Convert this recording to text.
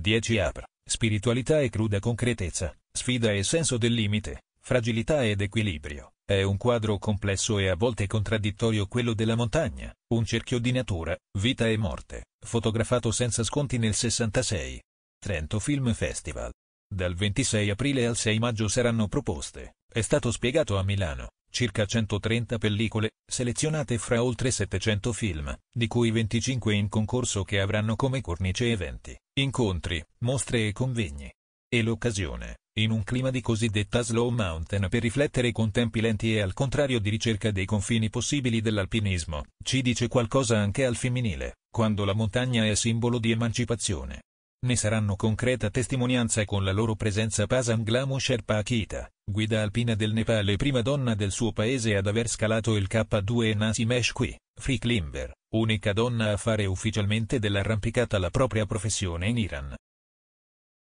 10 apr. Spiritualità e cruda concretezza, sfida e senso del limite, fragilità ed equilibrio. È un quadro complesso e a volte contraddittorio quello della montagna, un cerchio di natura, vita e morte, fotografato senza sconti nel 66. Trento Film Festival. Dal 26 aprile al 6 maggio saranno proposte, è stato spiegato a Milano, circa 130 pellicole, selezionate fra oltre 700 film, di cui 25 in concorso che avranno come cornice eventi, incontri, mostre e convegni. E l'occasione, in un clima di cosiddetta slow mountain per riflettere con tempi lenti e al contrario di ricerca dei confini possibili dell'alpinismo, ci dice qualcosa anche al femminile, quando la montagna è simbolo di emancipazione, ne saranno concreta testimonianza con la loro presenza Pasam Glamo Sherpa Akita, guida alpina del Nepal e prima donna del suo paese ad aver scalato il K2 Nasi Nasimesh qui, free climber, unica donna a fare ufficialmente dell'arrampicata la propria professione in Iran.